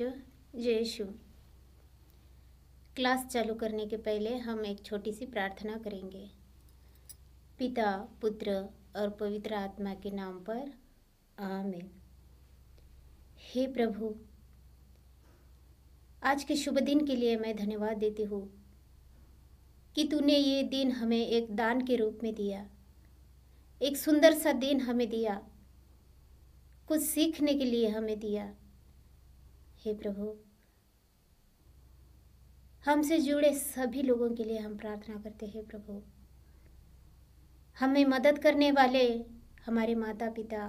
बच्चों जय यशु क्लास चालू करने के पहले हम एक छोटी सी प्रार्थना करेंगे पिता पुत्र और पवित्र आत्मा के नाम पर आमीन हे प्रभु आज के शुभ दिन के लिए मैं धन्यवाद देती हूँ कि तूने ये दिन हमें एक दान के रूप में दिया एक सुंदर सा दिन हमें दिया कुछ सीखने के लिए हमें दिया हे प्रभु हमसे जुड़े सभी लोगों के लिए हम प्रार्थना करते हैं प्रभु हमें मदद करने वाले हमारे माता पिता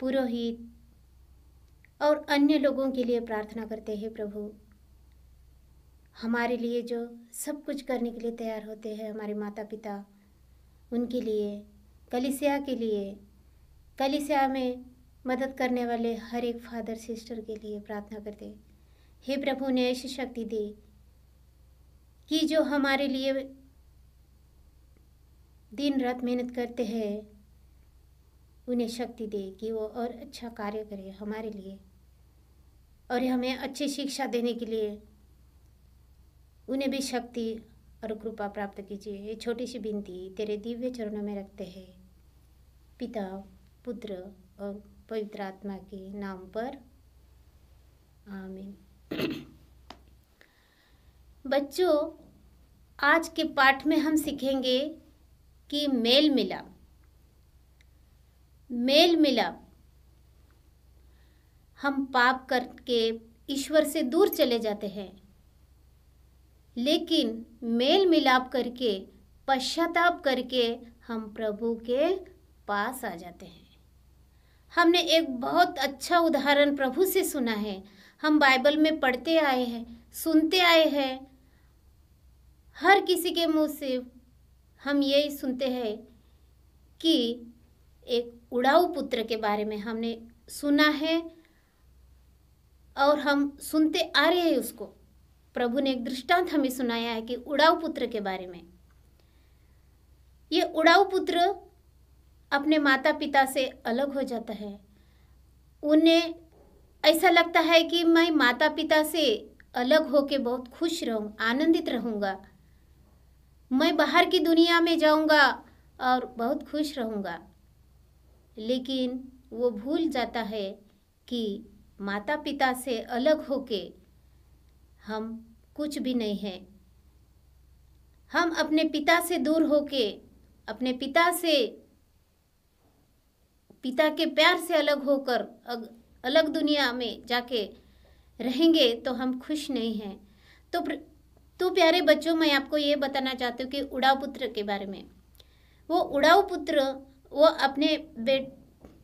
पुरोहित और अन्य लोगों के लिए प्रार्थना करते हैं प्रभु हमारे लिए जो सब कुछ करने के लिए तैयार होते हैं हमारे माता पिता उनके लिए कलिसिया के लिए कलिसिया में मदद करने वाले हर एक फादर सिस्टर के लिए प्रार्थना करते हैं हे प्रभु ने ऐसी शक्ति दी कि जो हमारे लिए दिन रात मेहनत करते हैं उन्हें शक्ति दे कि वो और अच्छा कार्य करे हमारे लिए और हमें अच्छी शिक्षा देने के लिए उन्हें भी शक्ति और कृपा प्राप्त कीजिए ये छोटी सी बिनती तेरे दिव्य चरणों में रखते हैं पिता पुत्र और पवित्र आत्मा के नाम पर आमीन बच्चों आज के पाठ में हम सीखेंगे कि मेल मिलाप मेल मिलाप हम पाप करके ईश्वर से दूर चले जाते हैं लेकिन मेल मिलाप करके पश्चाताप करके हम प्रभु के पास आ जाते हैं हमने एक बहुत अच्छा उदाहरण प्रभु से सुना है हम बाइबल में पढ़ते आए हैं सुनते आए हैं हर किसी के मुंह से हम यही सुनते हैं कि एक उड़ाऊ पुत्र के बारे में हमने सुना है और हम सुनते आ रहे हैं उसको प्रभु ने एक दृष्टांत हमें सुनाया है कि उड़ाऊ पुत्र के बारे में ये उड़ाऊ पुत्र अपने माता पिता से अलग हो जाता है उन्हें ऐसा लगता है कि मैं माता पिता से अलग होके बहुत खुश रहूँ आनंदित रहूँगा मैं बाहर की दुनिया में जाऊँगा और बहुत खुश रहूँगा लेकिन वो भूल जाता है कि माता पिता से अलग होके हम कुछ भी नहीं हैं हम अपने पिता से दूर होके अपने पिता से पिता के प्यार से अलग होकर अलग दुनिया में जाके रहेंगे तो हम खुश नहीं हैं तो तो प्यारे बच्चों मैं आपको ये बताना चाहती हूँ कि उड़ाव पुत्र के बारे में वो उड़ाव पुत्र वो अपने बेट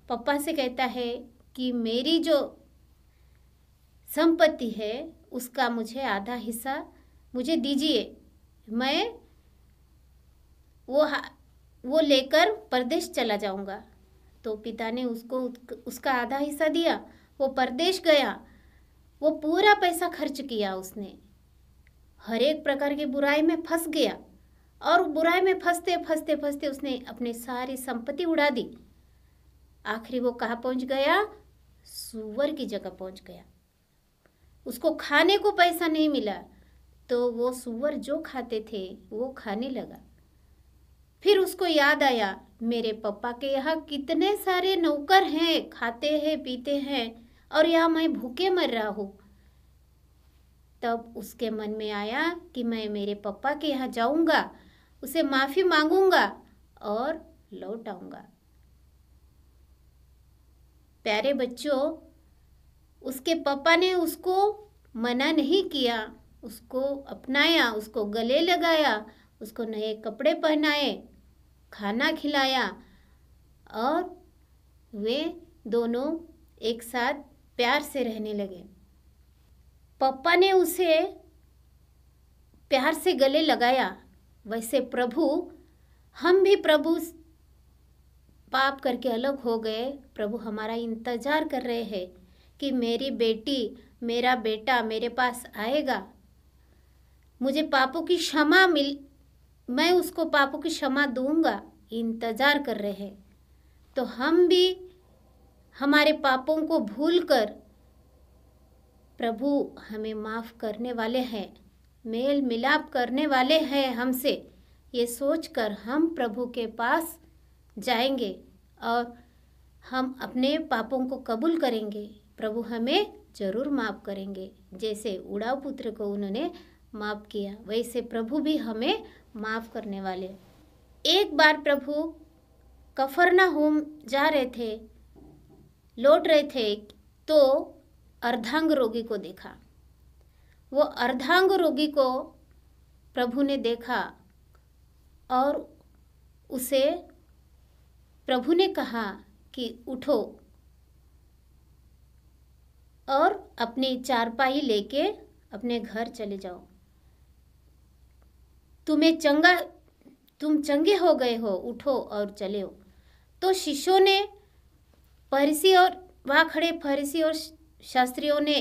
पप्पा से कहता है कि मेरी जो संपत्ति है उसका मुझे आधा हिस्सा मुझे दीजिए मैं वो वो लेकर प्रदेश चला जाऊंगा तो पिता ने उसको उसका आधा हिस्सा दिया वो परदेश गया वो पूरा पैसा खर्च किया उसने हर एक प्रकार की बुराई में फंस गया और बुराई में फंसते फंसते फंसते उसने अपनी सारी संपत्ति उड़ा दी आखिरी वो कहाँ पहुँच गया सुअर की जगह पहुँच गया उसको खाने को पैसा नहीं मिला तो वो सुअर जो खाते थे वो खाने लगा फिर उसको याद आया मेरे पापा के यहाँ कितने सारे नौकर हैं खाते हैं पीते हैं और यहाँ मैं भूखे मर रहा हूँ तब उसके मन में आया कि मैं मेरे पापा के यहाँ जाऊँगा उसे माफ़ी मांगूंगा और लौट आऊँगा प्यारे बच्चों उसके पापा ने उसको मना नहीं किया उसको अपनाया उसको गले लगाया उसको नए कपड़े पहनाए खाना खिलाया और वे दोनों एक साथ प्यार से रहने लगे पप्पा ने उसे प्यार से गले लगाया वैसे प्रभु हम भी प्रभु पाप करके अलग हो गए प्रभु हमारा इंतजार कर रहे हैं कि मेरी बेटी मेरा बेटा मेरे पास आएगा मुझे पापों की क्षमा मिल मैं उसको पापों की क्षमा दूंगा इंतज़ार कर रहे हैं तो हम भी हमारे पापों को भूलकर प्रभु हमें माफ़ करने वाले हैं मेल मिलाप करने वाले हैं हमसे ये सोचकर हम प्रभु के पास जाएंगे और हम अपने पापों को कबूल करेंगे प्रभु हमें जरूर माफ़ करेंगे जैसे उड़ाव पुत्र को उन्होंने माफ़ किया वैसे प्रभु भी हमें माफ़ करने वाले एक बार प्रभु कफरना होम जा रहे थे लौट रहे थे तो अर्धांग रोगी को देखा वो अर्धांग रोगी को प्रभु ने देखा और उसे प्रभु ने कहा कि उठो और अपनी चारपाई लेके अपने घर चले जाओ तुम्हें चंगा तुम चंगे हो गए हो उठो और चले हो तो शिष्यों ने फरीसी और वहाँ खड़े फरीसी और शास्त्रियों ने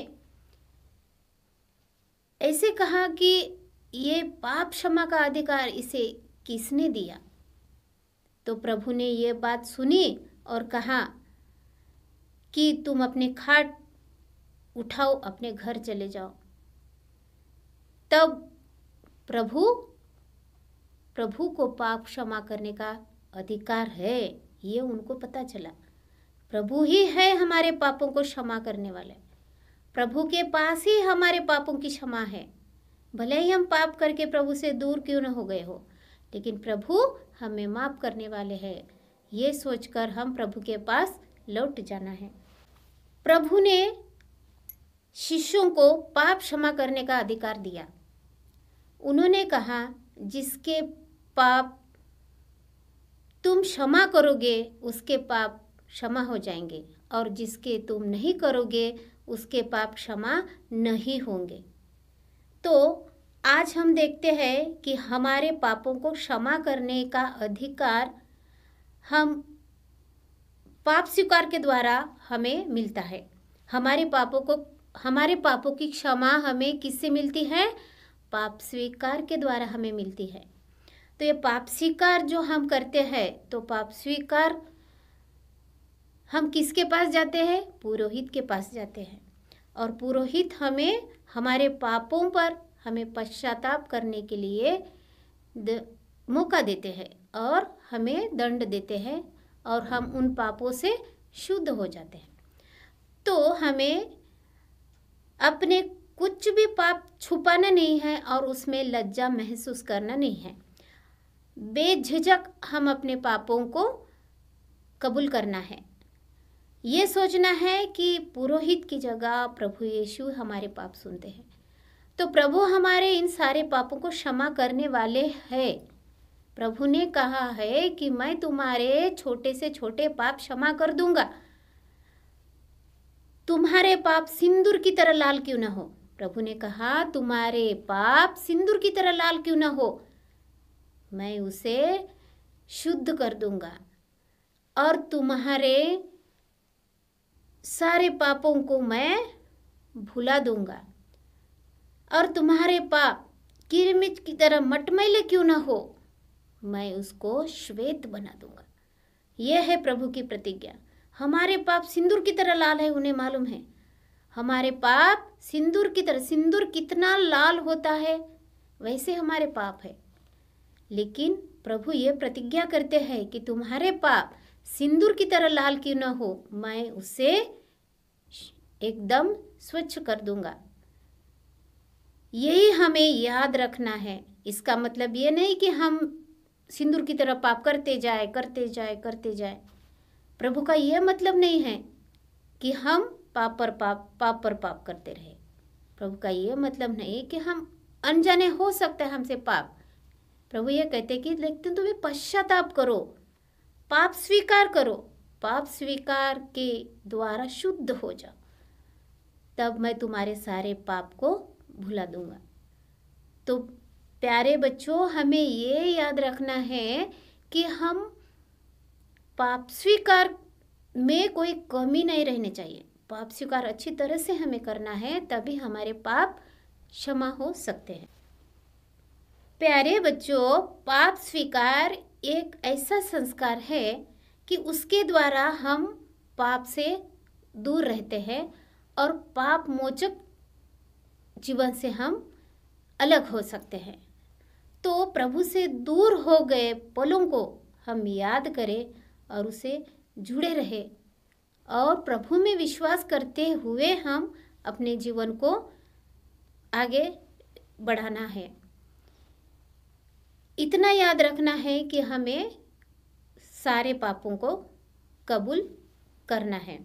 ऐसे कहा कि ये पाप क्षमा का अधिकार इसे किसने दिया तो प्रभु ने ये बात सुनी और कहा कि तुम अपने खाट उठाओ अपने घर चले जाओ तब प्रभु प्रभु को पाप क्षमा करने का अधिकार है ये उनको पता चला प्रभु ही है हमारे पापों को क्षमा करने वाले प्रभु के पास ही हमारे पापों की क्षमा है भले ही हम पाप करके प्रभु से दूर क्यों न हो गए हो लेकिन प्रभु हमें माफ़ करने वाले हैं ये सोचकर हम प्रभु के पास लौट जाना है प्रभु ने शिष्यों को पाप क्षमा करने का अधिकार दिया उन्होंने कहा जिसके पाप तुम क्षमा करोगे उसके पाप क्षमा हो जाएंगे और जिसके तुम नहीं करोगे उसके पाप क्षमा नहीं होंगे तो आज हम देखते हैं कि हमारे पापों को क्षमा करने का अधिकार हम पाप स्वीकार के द्वारा हमें मिलता है हमारे पापों को हमारे पापों की क्षमा हमें किससे मिलती है पाप स्वीकार के द्वारा हमें मिलती है तो ये पाप स्वीकार जो हम करते हैं तो पाप स्वीकार हम किसके पास जाते हैं पुरोहित के पास जाते हैं और पुरोहित हमें हमारे पापों पर हमें पश्चाताप करने के लिए द, मौका देते हैं और हमें दंड देते हैं और हम उन पापों से शुद्ध हो जाते हैं तो हमें अपने कुछ भी पाप छुपाना नहीं है और उसमें लज्जा महसूस करना नहीं है बेझिझक हम अपने पापों को कबूल करना है ये सोचना है कि पुरोहित की जगह प्रभु यीशु हमारे पाप सुनते हैं तो प्रभु हमारे इन सारे पापों को क्षमा करने वाले हैं प्रभु ने कहा है कि मैं तुम्हारे छोटे से छोटे पाप क्षमा कर दूंगा तुम्हारे पाप सिंदूर की तरह लाल क्यों ना हो प्रभु ने कहा तुम्हारे पाप सिंदूर की तरह लाल क्यों ना हो मैं उसे शुद्ध कर दूंगा और तुम्हारे सारे पापों को मैं भुला दूंगा और तुम्हारे पाप किरमिच की तरह मटमैले क्यों ना हो मैं उसको श्वेत बना दूंगा यह है प्रभु की प्रतिज्ञा हमारे पाप सिंदूर की तरह लाल है उन्हें मालूम है हमारे पाप सिंदूर की तरह सिंदूर कितना लाल होता है वैसे हमारे पाप है लेकिन प्रभु ये प्रतिज्ञा करते हैं कि तुम्हारे पाप सिंदूर की तरह लाल क्यों न हो मैं उसे एकदम स्वच्छ कर दूंगा यही हमें याद रखना है इसका मतलब ये नहीं कि हम सिंदूर की तरह पाप करते जाए करते जाए करते जाए प्रभु का यह मतलब नहीं है कि हम पाप पर पाप पाप पर पाप करते रहे प्रभु का यह मतलब नहीं कि हम अनजाने हो सकते हैं हमसे पाप प्रभु ये कहते कि लेकिन तुम्हें पश्चाताप करो पाप स्वीकार करो पाप स्वीकार के द्वारा शुद्ध हो जाओ तब मैं तुम्हारे सारे पाप को भुला दूंगा तो प्यारे बच्चों हमें ये याद रखना है कि हम पाप स्वीकार में कोई कमी नहीं रहने चाहिए पाप स्वीकार अच्छी तरह से हमें करना है तभी हमारे पाप क्षमा हो सकते हैं प्यारे बच्चों पाप स्वीकार एक ऐसा संस्कार है कि उसके द्वारा हम पाप से दूर रहते हैं और पाप मोचक जीवन से हम अलग हो सकते हैं तो प्रभु से दूर हो गए पलों को हम याद करें और उसे जुड़े रहे और प्रभु में विश्वास करते हुए हम अपने जीवन को आगे बढ़ाना है इतना याद रखना है कि हमें सारे पापों को कबूल करना है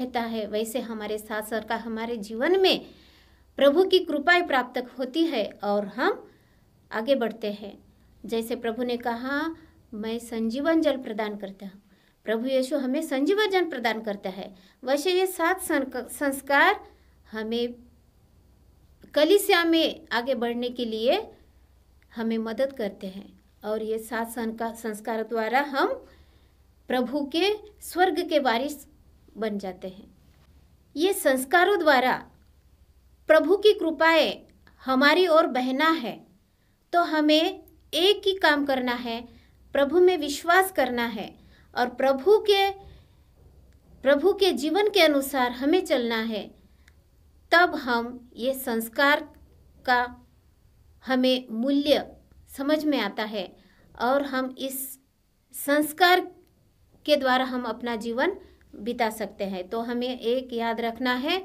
रहता है वैसे हमारे साथ सरकार का हमारे जीवन में प्रभु की कृपाएं प्राप्त होती है और हम आगे बढ़ते हैं जैसे प्रभु ने कहा मैं संजीवन जल प्रदान करता हूँ प्रभु यीशु हमें संजीवन जल प्रदान करता है वैसे ये सात संस्कार हमें कलिसिया में आगे बढ़ने के लिए हमें मदद करते हैं और ये सात संस्कार द्वारा हम प्रभु के स्वर्ग के वारिस बन जाते हैं ये संस्कारों द्वारा प्रभु की कृपाएं हमारी ओर बहना है तो हमें एक ही काम करना है प्रभु में विश्वास करना है और प्रभु के प्रभु के जीवन के अनुसार हमें चलना है तब हम ये संस्कार का हमें मूल्य समझ में आता है और हम इस संस्कार के द्वारा हम अपना जीवन बिता सकते हैं तो हमें एक याद रखना है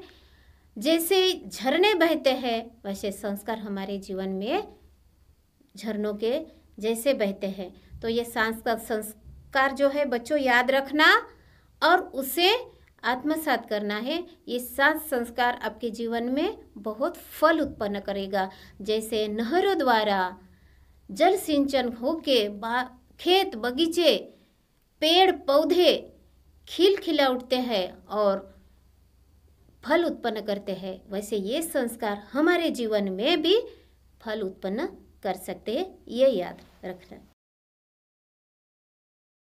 जैसे झरने बहते हैं वैसे संस्कार हमारे जीवन में झरनों के जैसे बहते हैं तो ये सांस्कृत संस्कार जो है बच्चों याद रखना और उसे आत्मसात करना है ये सात संस्कार आपके जीवन में बहुत फल उत्पन्न करेगा जैसे नहरों द्वारा जल सिंचन होके खेत बगीचे पेड़ पौधे खिल खिला उठते हैं और फल उत्पन्न करते हैं वैसे ये संस्कार हमारे जीवन में भी फल उत्पन्न कर सकते हैं ये याद रखना